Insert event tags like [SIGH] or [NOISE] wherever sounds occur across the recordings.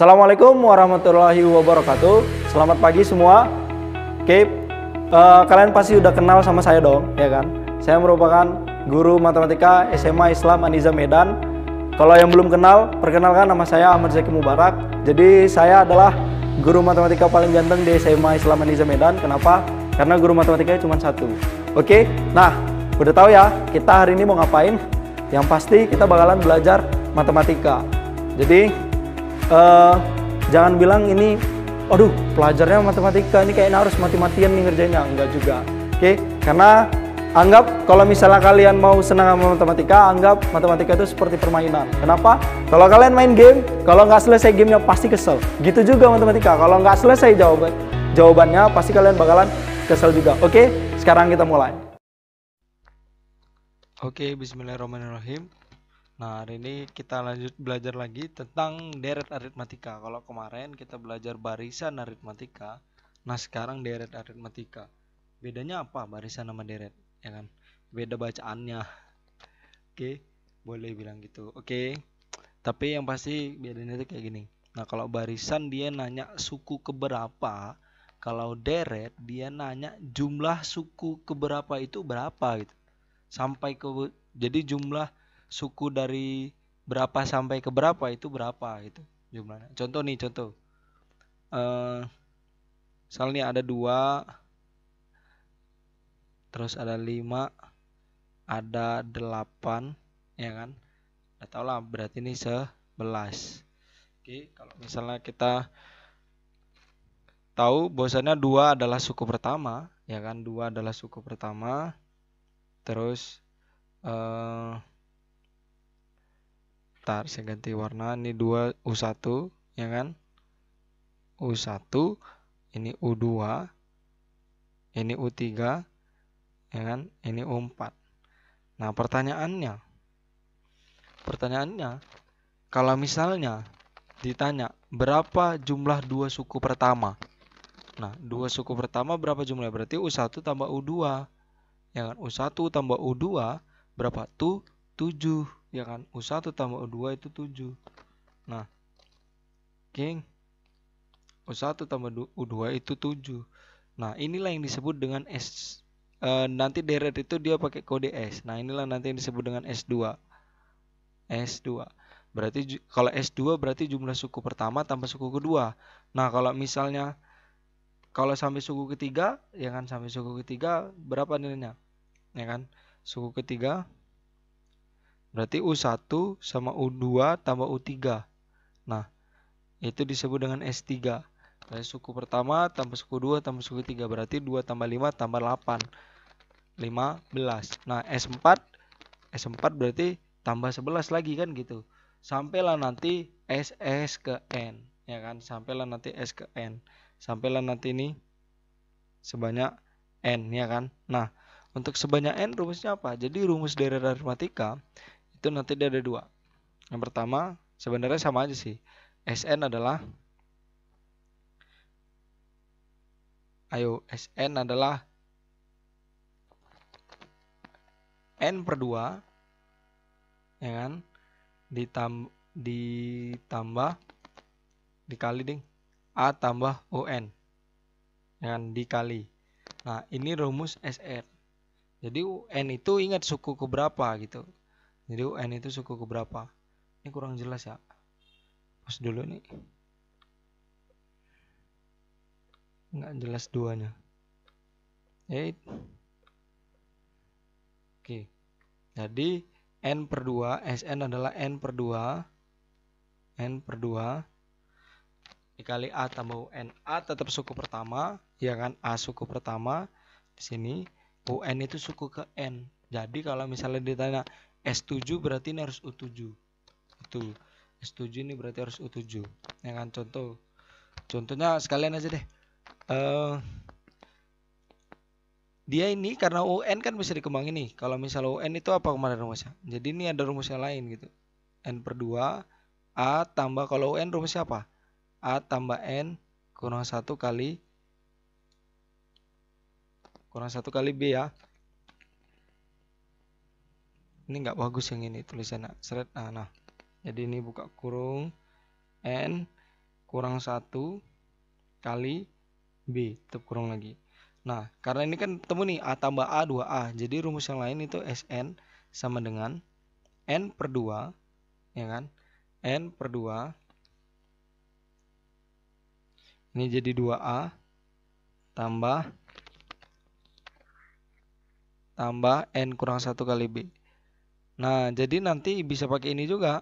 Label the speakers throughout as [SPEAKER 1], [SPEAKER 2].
[SPEAKER 1] Assalamualaikum warahmatullahi wabarakatuh. Selamat pagi semua. Oke, uh, kalian pasti udah kenal sama saya dong, ya kan? Saya merupakan guru matematika SMA Islam Aniza Medan. Kalau yang belum kenal, perkenalkan nama saya Ahmad Zaki Mubarak. Jadi saya adalah guru matematika paling ganteng di SMA Islam Aniza Medan. Kenapa? Karena guru matematikanya cuma satu. Oke, nah udah tahu ya kita hari ini mau ngapain? Yang pasti kita bakalan belajar matematika. Jadi uh, jangan bilang ini aduh pelajarnya matematika ini kayaknya harus mati-matian nih ngerjainnya enggak juga oke okay? karena anggap kalau misalnya kalian mau senang sama matematika anggap matematika itu seperti permainan kenapa kalau kalian main game kalau nggak selesai gamenya pasti kesel gitu juga matematika kalau nggak selesai jawaban jawabannya pasti kalian bakalan kesel juga oke okay? sekarang kita mulai
[SPEAKER 2] oke okay, Bismillahirrahmanirrahim Nah, hari ini kita lanjut belajar lagi tentang deret aritmatika. Kalau kemarin kita belajar barisan aritmatika, nah sekarang deret aritmatika. Bedanya apa barisan sama deret? Ya kan? Beda bacaannya. [LAUGHS] Oke, boleh bilang gitu. Oke. Tapi yang pasti bedanya itu kayak gini. Nah, kalau barisan dia nanya suku keberapa, kalau deret dia nanya jumlah suku keberapa itu berapa gitu. Sampai ke jadi jumlah suku dari berapa sampai ke berapa itu berapa itu jumlahnya. Contoh nih contoh. Uh, eh, misalnya ada dua, terus ada lima, ada delapan, ya kan? Nah, tau lah berarti ini sebelas. Oke, kalau misalnya kita tahu bahwasanya dua adalah suku pertama, ya kan? Dua adalah suku pertama. Terus uh, Ntar saya ganti warna ini 2 U1 ya kan? U1 ini U2 ini U3 ya kan? Ini U4. Nah, pertanyaannya pertanyaannya kalau misalnya ditanya berapa jumlah dua suku pertama? Nah, dua suku pertama berapa jumlahnya? Berarti U1 tambah U2. Ya kan? U1 tambah U2 berapa? Tuh 7 ya kan U1 tambah U2 itu 7 nah geng U1 tambah U2 itu 7 nah inilah yang disebut dengan S e, nanti deret itu dia pakai kode S nah inilah nanti yang disebut dengan S2 S2 berarti kalau S2 berarti jumlah suku pertama tambah suku kedua nah kalau misalnya kalau sampai suku ketiga ya kan sampai suku ketiga berapa nilainya ya kan suku ketiga Berarti U1 sama U2 tambah U3. Nah, itu disebut dengan S3. Dari suku pertama tambah suku 2 tambah suku 3 berarti 2 tambah 5 tambah 8. 15. Nah, S4 S4 berarti tambah 11 lagi kan gitu. Sampailah nanti SS ke N, ya kan? Sampailah nanti S ke N. Sampailah nanti ini sebanyak N, ya kan? Nah, untuk sebanyak N rumusnya apa? Jadi rumus dari aritmatika itu nanti dia ada dua. Yang pertama sebenarnya sama aja sih. SN adalah ayo SN adalah N per dua ya kan ditam ditambah dikali ding A tambah ON ya kan? dikali nah ini rumus SN jadi n itu ingat suku keberapa gitu jadi UN itu suku ke berapa Ini kurang jelas ya. Pas dulu nih. Nggak jelas duanya. Eight. Oke. Jadi N per 2, SN adalah N per 2. N per 2 dikali A tambah UN. A tetap suku pertama, ya kan? A suku pertama di sini. UN itu suku ke N. Jadi kalau misalnya ditanya S7 berarti ini harus U7 itu S7 ini berarti harus U7 ya kan contoh contohnya sekalian aja deh uh, dia ini karena UN kan bisa dikembangin nih kalau misal UN itu apa kemarin rumusnya jadi ini ada rumusnya lain gitu N per 2 A tambah kalau UN rumusnya apa A tambah N kurang satu kali kurang satu kali B ya ini nggak bagus yang ini tulisannya seret nah, nah jadi ini buka kurung n kurang satu kali b tutup kurung lagi nah karena ini kan temu nih a tambah a 2a jadi rumus yang lain itu sn sama dengan n per dua ya kan n per dua. ini jadi 2a tambah tambah n kurang satu kali b Nah, jadi nanti bisa pakai ini juga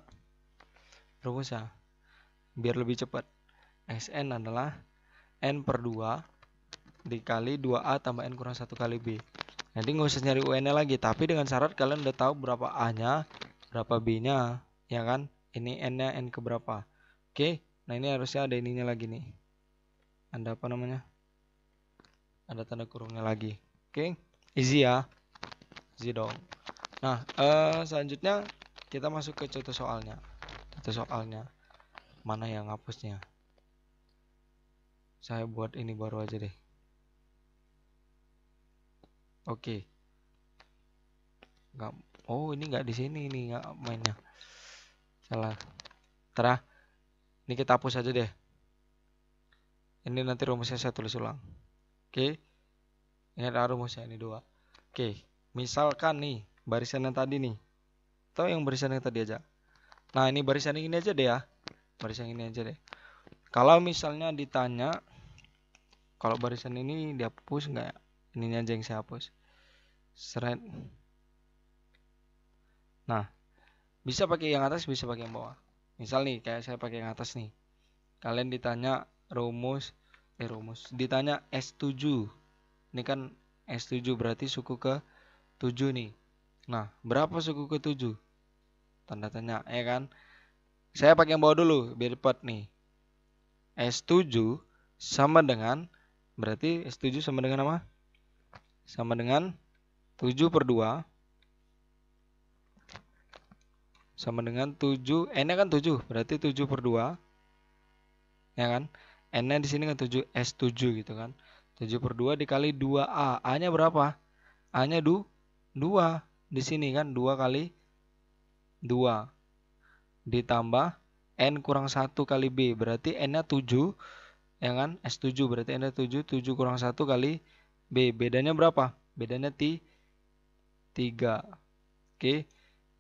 [SPEAKER 2] ya biar lebih cepat. Sn adalah n per 2 dikali 2a tambah n kurang 1 kali b. Nanti nggak usah nyari un lagi, tapi dengan syarat kalian udah tahu berapa A-nya, berapa B-nya, ya kan? Ini N-nya N ke berapa. Oke, nah ini harusnya ada ininya lagi nih. Ada apa namanya? Ada tanda kurungnya lagi. Oke, easy ya. Easy dong. Nah, uh, selanjutnya kita masuk ke contoh soalnya. Contoh soalnya mana yang hapusnya? Saya buat ini baru aja deh. Oke. Okay. oh ini nggak di sini ini nggak mainnya. Salah. Terah. Ini kita hapus aja deh. Ini nanti rumusnya saya tulis ulang. Oke. Okay. Ini ada rumusnya ini dua. Oke. Okay. Misalkan nih barisan yang tadi nih atau yang barisan yang tadi aja nah ini barisan yang ini aja deh ya barisan yang ini aja deh kalau misalnya ditanya kalau barisan ini dihapus nggak ya ininya aja yang saya hapus seret nah bisa pakai yang atas bisa pakai yang bawah misal nih kayak saya pakai yang atas nih kalian ditanya rumus eh rumus ditanya S7 ini kan S7 berarti suku ke 7 nih Nah, berapa suku ketujuh? Tanda tanya, ya kan? Saya pakai yang bawah dulu, biar cepat nih. S7 sama dengan, berarti S7 sama dengan apa? Sama dengan 7 per 2. Sama dengan 7, N-nya kan 7, berarti 7 per 2. Ya kan? N-nya di sini kan 7, S7 gitu kan. 7 per 2 dikali 2A. A-nya berapa? A-nya 2 di sini kan 2 kali 2 ditambah n kurang 1 kali b berarti n-nya 7 ya kan S7 berarti n-nya 7 7 kurang 1 kali b bedanya berapa bedanya t 3 oke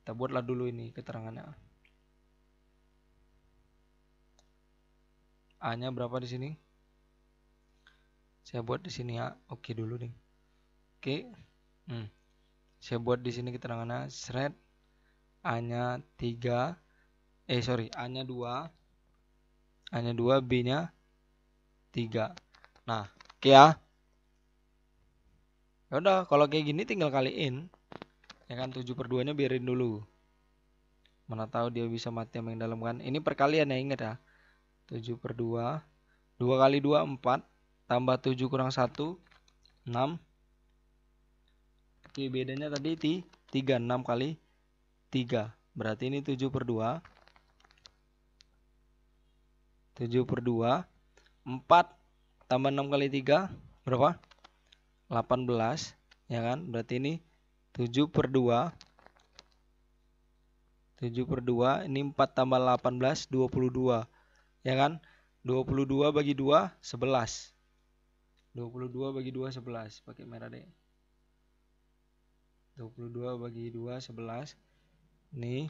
[SPEAKER 2] kita buatlah dulu ini keterangannya A-nya berapa di sini? Saya buat di sini ya. Oke dulu nih. Oke. Hmm saya buat di sini keterangannya thread A nya 3 eh sorry A nya 2 A nya 2 B nya 3 nah oke okay ya. ya udah kalau kayak gini tinggal kaliin ya kan 7 per 2 nya biarin dulu mana tahu dia bisa mati yang dalam kan ini perkalian ya ingat ya 7 per 2 2 kali 2 4 tambah 7 kurang 1 6 Oke, bedanya tadi T 3, 6 kali 3. Berarti ini 7 per 2. 7 per 2. 4 tambah 6 kali 3, berapa? 18, ya kan? Berarti ini 7 per 2. 7 per 2, ini 4 tambah 18, 22. Ya kan? 22 bagi 2, 11. 22 bagi 2, 11. Pakai merah deh. 22 bagi 2 11 ini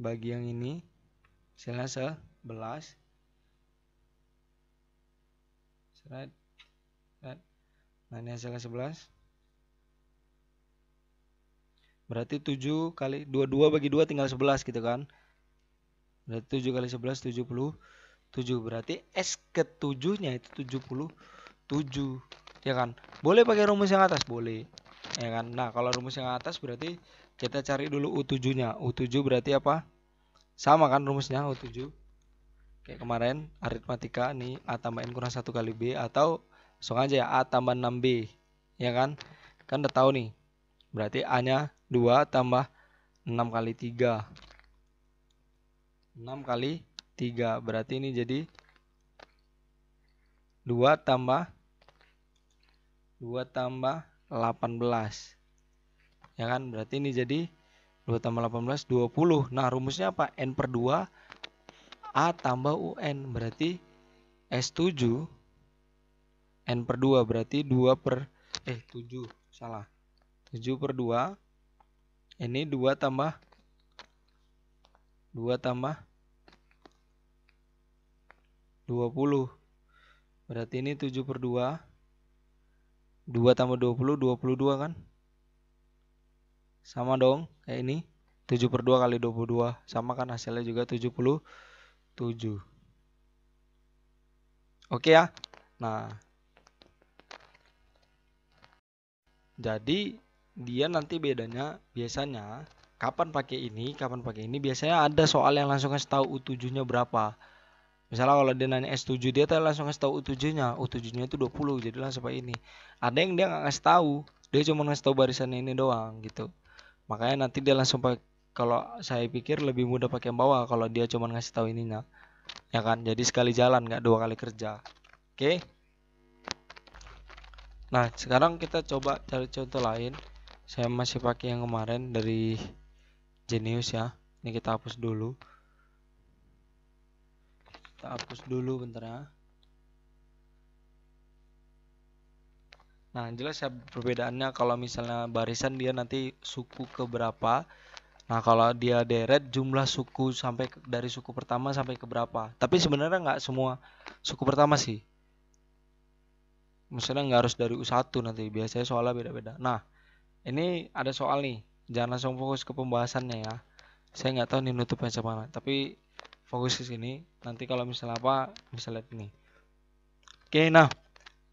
[SPEAKER 2] bagi yang ini misalnya 11 seret, seret. nah ini hasilnya 11 berarti 7 kali 22 bagi 2 tinggal 11 gitu kan berarti 7 kali 11 70 7 berarti S ketujuhnya itu 77 ya kan boleh pakai rumus yang atas boleh ya kan nah kalau rumus yang atas berarti kita cari dulu U7 nya U7 berarti apa sama kan rumusnya U7 kayak kemarin aritmatika nih A tambah N kurang 1 kali B atau aja ya A tambah 6B ya kan kan udah tahu nih berarti A nya 2 tambah 6 kali 3 6 kali 3 berarti ini jadi 2 tambah 2 tambah 18. Ya kan? Berarti ini jadi 2 tambah 18 20. Nah, rumusnya apa? N per 2 A tambah UN. Berarti S7 N per 2 berarti 2 per eh 7 salah. 7 per 2 ini 2 tambah 2 tambah 20 berarti ini 7 per 2 2 tambah 20, 22 kan? Sama dong, kayak ini. 7 per 2 kali 22. Sama kan hasilnya juga 77. Oke ya. Nah. Jadi, dia nanti bedanya biasanya kapan pakai ini, kapan pakai ini. Biasanya ada soal yang langsung kasih tahu U7-nya berapa. Misalnya kalau dia nanya S7 dia langsung kasih tahu U7-nya. U7-nya itu 20, jadi langsung pakai ini ada yang dia nggak ngasih tahu dia cuma ngasih tahu barisan ini doang gitu makanya nanti dia langsung pakai kalau saya pikir lebih mudah pakai yang bawah kalau dia cuma ngasih tahu ininya ya kan jadi sekali jalan nggak dua kali kerja oke okay? nah sekarang kita coba cari contoh lain saya masih pakai yang kemarin dari Genius ya ini kita hapus dulu kita hapus dulu bentar ya Nah, jelas ya perbedaannya kalau misalnya barisan dia nanti suku ke berapa. Nah, kalau dia deret jumlah suku sampai ke, dari suku pertama sampai ke berapa. Tapi sebenarnya nggak semua suku pertama sih. Misalnya nggak harus dari U1 nanti, biasanya soalnya beda-beda. Nah, ini ada soal nih. Jangan langsung fokus ke pembahasannya ya. Saya nggak tahu nih nutupnya mana, tapi fokus ke sini. Nanti kalau misalnya apa, bisa lihat ini. Oke, nah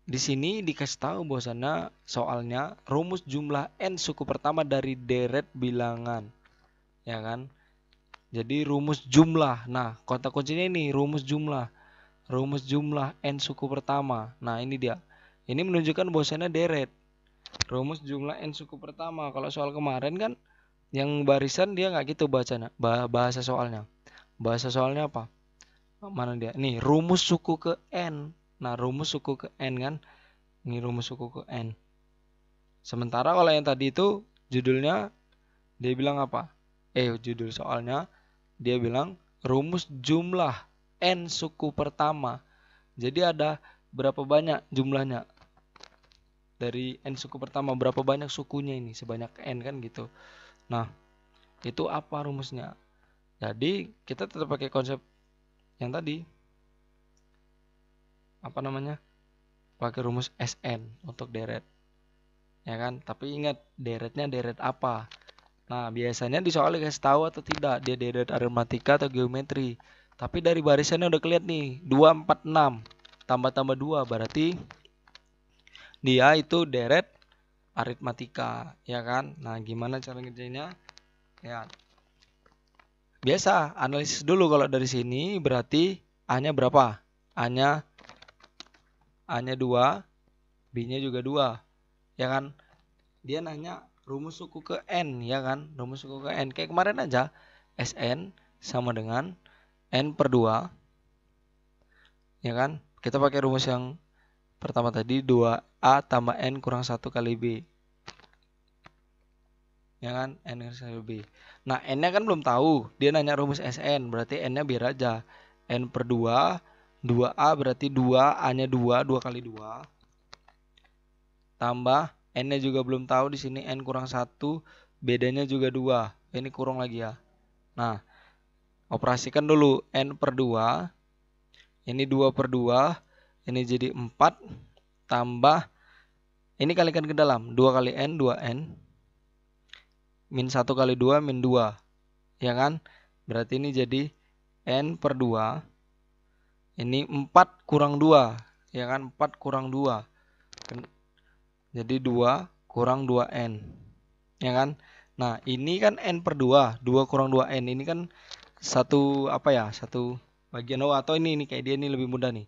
[SPEAKER 2] di sini dikasih tahu bahwasannya soalnya rumus jumlah n suku pertama dari deret bilangan. Ya kan? Jadi rumus jumlah. Nah, kota kuncinya ini rumus jumlah. Rumus jumlah n suku pertama. Nah, ini dia. Ini menunjukkan bahwasannya deret. Rumus jumlah n suku pertama. Kalau soal kemarin kan yang barisan dia nggak gitu bacanya. Bahasa soalnya. Bahasa soalnya apa? Mana dia? Nih, rumus suku ke n Nah, rumus suku ke N kan. Ini rumus suku ke N. Sementara kalau yang tadi itu judulnya dia bilang apa? Eh, judul soalnya dia bilang rumus jumlah N suku pertama. Jadi ada berapa banyak jumlahnya? Dari N suku pertama berapa banyak sukunya ini? Sebanyak N kan gitu. Nah, itu apa rumusnya? Jadi, kita tetap pakai konsep yang tadi apa namanya pakai rumus SN untuk deret ya kan tapi ingat deretnya deret apa nah biasanya di soal dikasih tahu atau tidak dia deret aritmatika atau geometri tapi dari barisannya udah kelihatan nih 246 tambah tambah 2 berarti dia itu deret aritmatika ya kan nah gimana cara ngerjainnya ya biasa analisis dulu kalau dari sini berarti A nya berapa A nya A-nya 2, B-nya juga 2. Ya kan? Dia nanya rumus suku ke N, ya kan? Rumus suku ke N. Kayak kemarin aja, SN sama dengan N per 2. Ya kan? Kita pakai rumus yang pertama tadi, 2A tambah N kurang 1 kali B. Ya kan? N kali B. Nah, N-nya kan belum tahu. Dia nanya rumus SN, berarti N-nya biar aja. N per 2 2A berarti 2, A-nya 2, 2 kali 2. Tambah N-nya juga belum tahu di sini N kurang 1, bedanya juga 2. Ini kurung lagi ya. Nah, operasikan dulu N per 2. Ini 2 per 2. Ini jadi 4. Tambah. Ini kalikan ke dalam. 2 kali N, 2N. Min 1 kali 2, min 2. Ya kan? Berarti ini jadi N per 2 ini 4 kurang 2 ya kan 4 kurang 2 jadi 2 kurang 2n ya kan nah ini kan n per 2 2 kurang 2n ini kan satu apa ya satu bagian oh atau ini ini kayak dia ini lebih mudah nih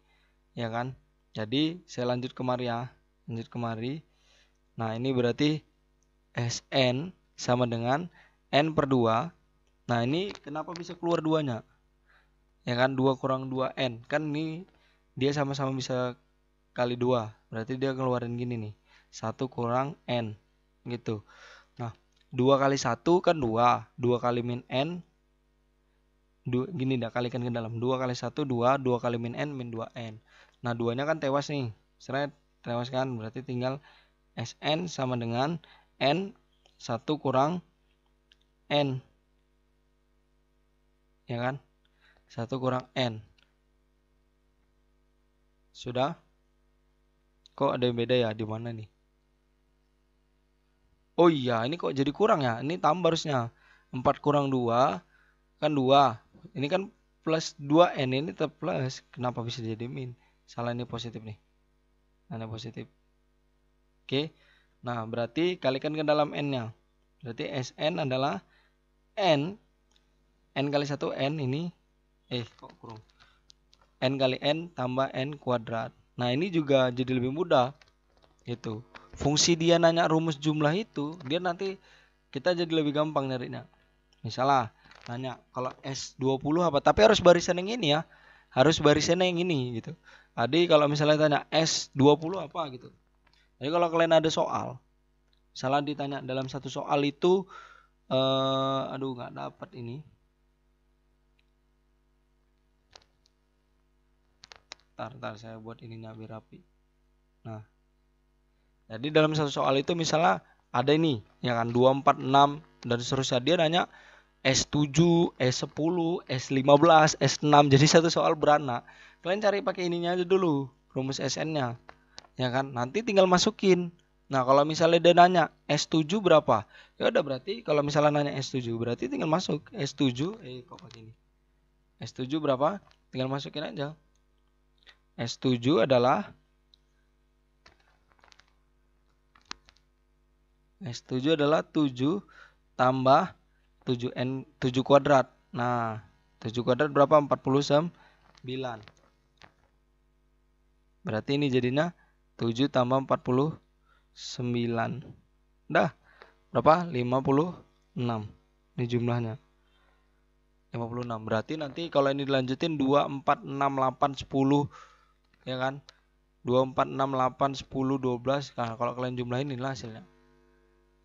[SPEAKER 2] ya kan jadi saya lanjut kemari ya lanjut kemari nah ini berarti Sn sama dengan n per 2 nah ini kenapa bisa keluar duanya ya kan dua kurang dua n kan ini dia sama-sama bisa kali dua berarti dia keluarin gini nih satu kurang n gitu nah dua kali satu kan dua dua kali min n 2, gini dah kalikan ke dalam dua kali satu dua dua kali min n min dua n nah duanya kan tewas nih seret tewas kan berarti tinggal sn sama dengan n satu kurang n ya kan 1 kurang N. Sudah? Kok ada yang beda ya? Di mana nih? Oh iya, ini kok jadi kurang ya? Ini tambah harusnya. 4 kurang 2, kan 2. Ini kan plus 2N ini tetap plus. Kenapa bisa jadi min? Salah ini positif nih. Ini positif. Oke. Nah, berarti kalikan ke dalam N-nya. Berarti SN adalah N. N kali 1 N ini eh kok kurung n kali n tambah n kuadrat nah ini juga jadi lebih mudah itu fungsi dia nanya rumus jumlah itu dia nanti kita jadi lebih gampang nyarinya misalnya nanya kalau S20 apa tapi harus barisan yang ini ya harus barisan yang ini gitu tadi kalau misalnya tanya S20 apa gitu jadi kalau kalian ada soal salah ditanya dalam satu soal itu eh aduh nggak dapat ini tar tar saya buat ini biar rapi nah jadi dalam satu soal itu misalnya ada ini ya kan 246 dan seterusnya dia nanya S7, S10, S15, S6. Jadi satu soal beranak. Kalian cari pakai ininya aja dulu, rumus SN-nya. Ya kan? Nanti tinggal masukin. Nah, kalau misalnya dia nanya S7 berapa? Ya udah berarti kalau misalnya nanya S7 berarti tinggal masuk S7 eh kok begini. S7 berapa? Tinggal masukin aja. S7 adalah S7 adalah 7 tambah 7N 7 kuadrat. Nah, 7 kuadrat berapa? 49. Berarti ini jadinya 7 tambah 49. Dah. Berapa? 56. Ini jumlahnya. 56. Berarti nanti kalau ini dilanjutin 2 4 6 8 10 ya kan 2 4 6 8 10 12 nah kalau kalian jumlahin inilah hasilnya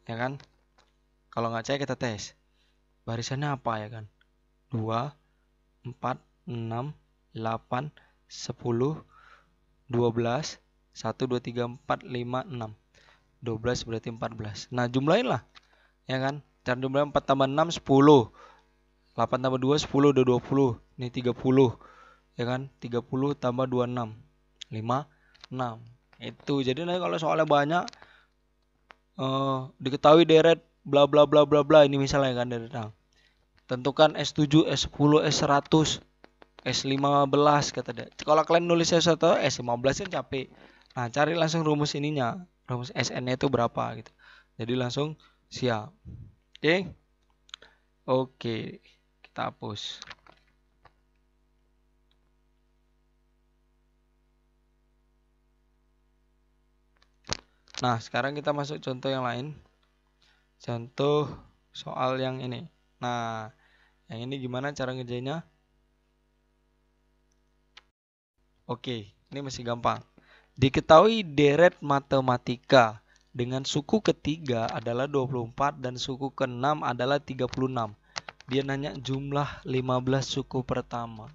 [SPEAKER 2] ya kan kalau nggak cek kita tes barisannya apa ya kan 2 4 6 8 10 12 1 2 3 4 5 6 12 berarti 14 nah jumlahin lah ya kan cara jumlahin 4 tambah 6 10 8 tambah 2 10 udah 20 ini 30 ya kan 30 tambah 26 5 6 itu jadi nanti kalau soalnya banyak uh, diketahui deret bla bla bla bla bla ini misalnya kan deret nah, tentukan S7 S10 S100 S15 kata dia kalau kalian nulis S1 S15 kan capek nah cari langsung rumus ininya rumus SN itu berapa gitu jadi langsung siap oke okay. oke okay. kita hapus Nah, sekarang kita masuk contoh yang lain. Contoh soal yang ini. Nah, yang ini gimana cara ngejainnya? Oke, ini masih gampang. Diketahui deret matematika dengan suku ketiga adalah 24 dan suku keenam adalah 36. Dia nanya jumlah 15 suku pertama.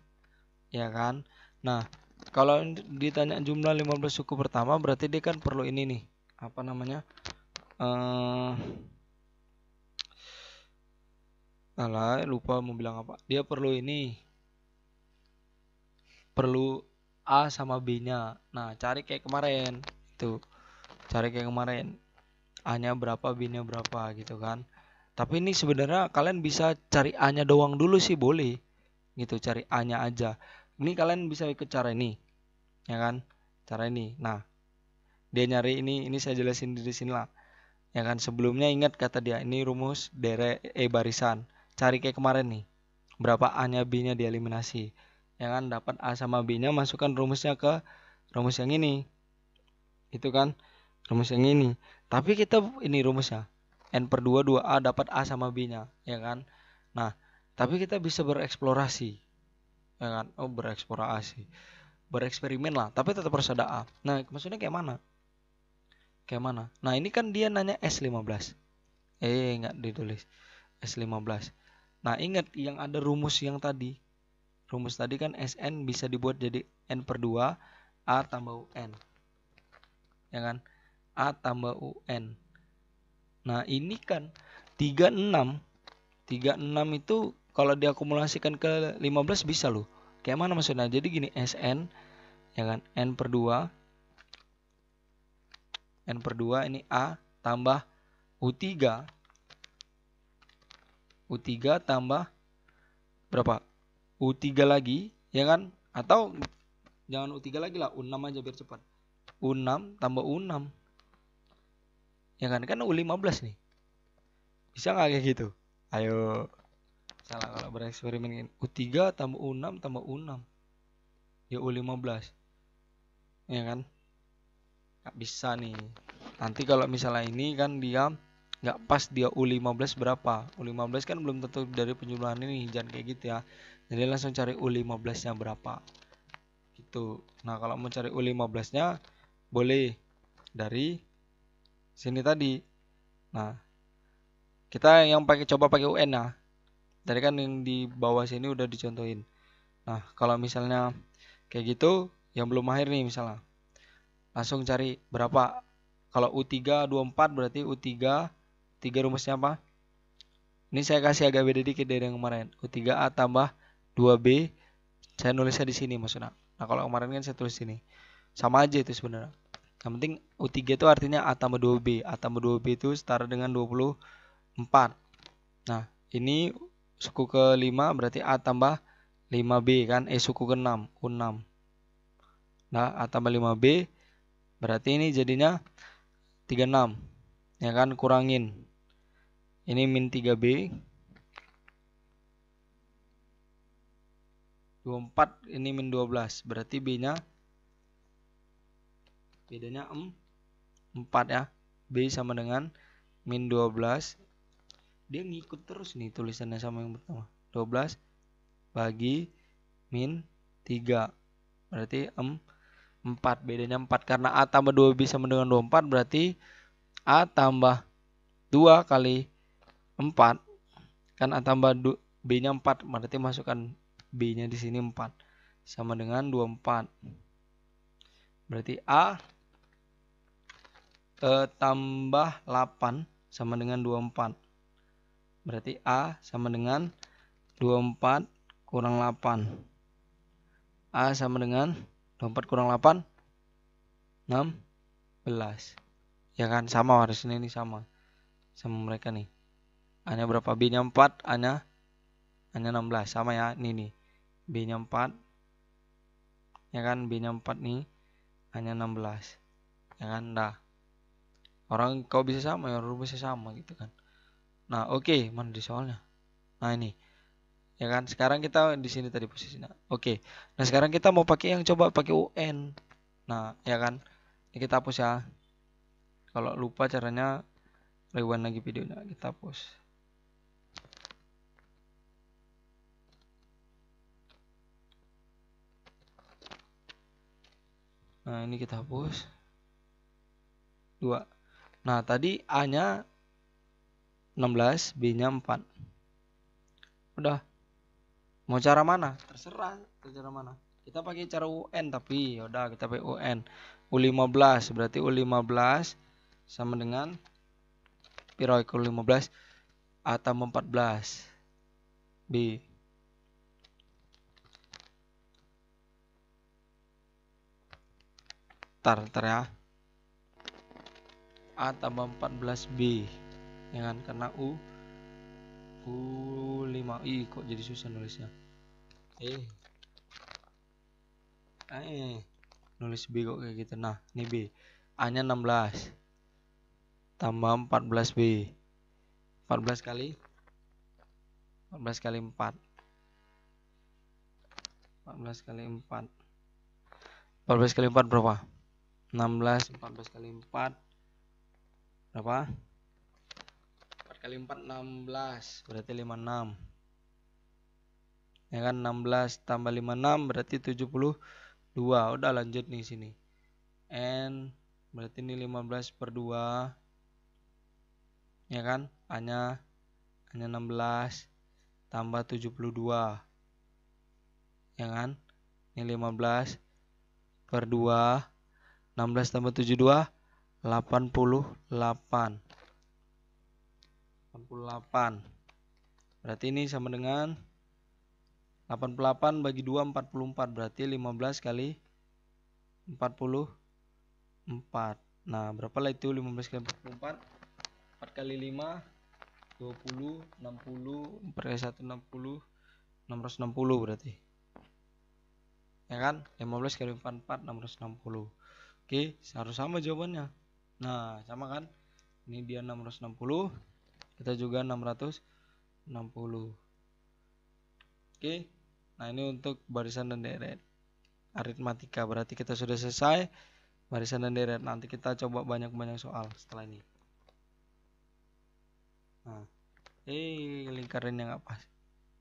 [SPEAKER 2] Ya kan? Nah, kalau ditanya jumlah 15 suku pertama berarti dia kan perlu ini nih apa namanya uh, alah lupa mau bilang apa dia perlu ini perlu A sama B nya nah cari kayak kemarin itu cari kayak kemarin A nya berapa B nya berapa gitu kan tapi ini sebenarnya kalian bisa cari A nya doang dulu sih boleh gitu cari A nya aja ini kalian bisa ikut cara ini ya kan cara ini nah dia nyari ini ini saya jelasin di sini lah ya kan sebelumnya ingat kata dia ini rumus dere e barisan cari kayak kemarin nih berapa a nya b nya dieliminasi ya kan dapat a sama b nya masukkan rumusnya ke rumus yang ini itu kan rumus yang ini tapi kita ini rumusnya n per dua dua a dapat a sama b nya ya kan nah tapi kita bisa bereksplorasi ya kan oh bereksplorasi bereksperimen lah tapi tetap harus ada a nah maksudnya kayak mana kayak mana nah ini kan dia nanya S15 eh nggak ditulis S15 nah ingat yang ada rumus yang tadi rumus tadi kan Sn bisa dibuat jadi N per 2 A tambah UN ya kan A tambah UN nah ini kan 36 36 itu kalau diakumulasikan ke 15 bisa loh kayak mana maksudnya jadi gini Sn ya kan N per 2 N per 2 ini A tambah U3. U3 tambah berapa? U3 lagi, ya kan? Atau jangan U3 lagi lah, U6 aja biar cepat. U6 tambah U6. Ya kan? Kan U15 nih. Bisa nggak kayak gitu? Ayo. Salah kalau bereksperimen ini. U3 tambah U6 tambah U6. Ya U15. Ya kan? nggak bisa nih nanti kalau misalnya ini kan dia nggak pas dia U15 berapa U15 kan belum tentu dari penjumlahan ini jangan kayak gitu ya jadi langsung cari U15 nya berapa gitu nah kalau mau cari U15 nya boleh dari sini tadi nah kita yang pakai coba pakai UN ya nah. tadi kan yang di bawah sini udah dicontohin nah kalau misalnya kayak gitu yang belum mahir nih misalnya langsung cari berapa kalau U3 24 berarti U3 3 rumusnya apa ini saya kasih agak beda dikit dari yang kemarin U3A tambah 2B saya nulisnya di sini maksudnya nah kalau kemarin kan saya tulis sini sama aja itu sebenarnya yang penting U3 itu artinya A tambah 2B A tambah 2B itu setara dengan 24 nah ini suku ke 5 berarti A tambah 5B kan eh suku ke 6 U6 nah A tambah 5B Berarti ini jadinya 36. Ya kan kurangin. Ini min 3B. 24 ini min 12. Berarti B-nya bedanya 4 ya. B sama dengan min 12. Dia ngikut terus nih tulisannya sama yang pertama. 12 bagi min 3. Berarti 4 4 bedanya 4 karena A tambah 2 bisa dengan 24 berarti A tambah 2 kali 4 kan A tambah B nya 4 berarti masukkan B nya di sini 4 sama dengan 24 berarti A e, tambah 8 sama dengan 24 berarti A sama dengan 24 kurang 8 A sama dengan 24 kurang 8 16 ya kan sama harusnya ini sama sama mereka nih hanya berapa B nya 4 hanya hanya 16 sama ya ini nih B nya 4 ya kan B nya 4 nih hanya 16 ya kan dah orang kau bisa sama ya orang bisa sama gitu kan nah oke okay, mana di soalnya nah ini ya kan sekarang kita di sini tadi posisinya oke nah sekarang kita mau pakai yang coba pakai un nah ya kan ini kita hapus ya kalau lupa caranya rewind lagi videonya kita hapus nah ini kita hapus dua nah tadi a nya 16 b nya 4 udah mau cara mana terserah cara mana kita pakai cara UN tapi yaudah kita pakai UN U15 berarti U15 sama dengan pi 15 atom 14 B tar tar ya A tambah 14B dengan kena U 25 i kok jadi susah nulisnya eh ah, eh nulis B kok kayak gitu nah ini B A nya 16 tambah 14 B 14 kali 14 kali 4 14 kali 4 14 kali 4 berapa 16 14 kali 4 berapa kali 4 16 berarti 56 ya kan 16 tambah 56 berarti 72 udah lanjut nih sini N berarti ini 15 per 2 ya kan hanya hanya 16 tambah 72 ya kan ini 15 per 2 16 tambah 72 88 88 berarti ini sama dengan 88 bagi 2 44 berarti 15 kali 44 nah berapa lah itu 15 kali 44 4 kali 5 20 60 4 1 60 660 berarti ya kan 15 kali 44 660 oke seharusnya sama jawabannya nah sama kan ini dia 660 kita juga 660 oke nah ini untuk barisan dan deret aritmatika berarti kita sudah selesai barisan dan deret nanti kita coba banyak-banyak soal setelah ini nah eh lingkaran yang apa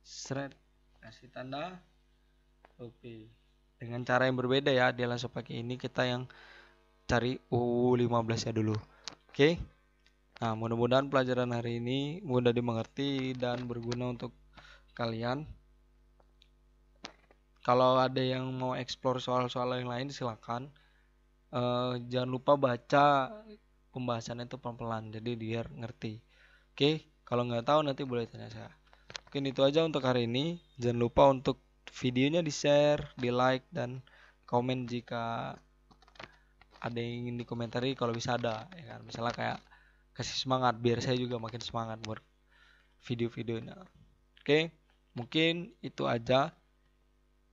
[SPEAKER 2] Shred. seret kasih tanda oke dengan cara yang berbeda ya dia langsung pakai ini kita yang cari U15 ya dulu oke okay. Nah, mudah-mudahan pelajaran hari ini mudah dimengerti dan berguna untuk kalian. Kalau ada yang mau explore soal-soal yang lain, silakan. E, jangan lupa baca pembahasannya itu pelan-pelan, jadi biar ngerti. Oke, kalau nggak tahu nanti boleh tanya saya. oke itu aja untuk hari ini. Jangan lupa untuk videonya di-share, di-like, dan komen jika ada yang ingin dikomentari kalau bisa ada ya kan misalnya kayak kasih semangat biar saya juga makin semangat buat video-videonya oke mungkin itu aja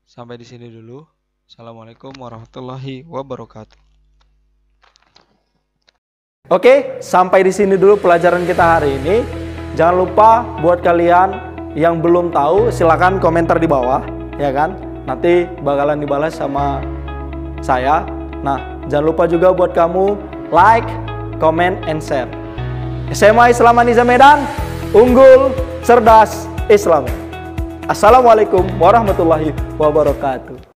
[SPEAKER 2] sampai di sini dulu assalamualaikum warahmatullahi wabarakatuh
[SPEAKER 1] Oke, sampai di sini dulu pelajaran kita hari ini. Jangan lupa buat kalian yang belum tahu, silahkan komentar di bawah, ya kan? Nanti bakalan dibalas sama saya. Nah, jangan lupa juga buat kamu like, comment, and share. SMA Islam Aniza Medan, unggul, cerdas, Islam. Assalamualaikum warahmatullahi wabarakatuh.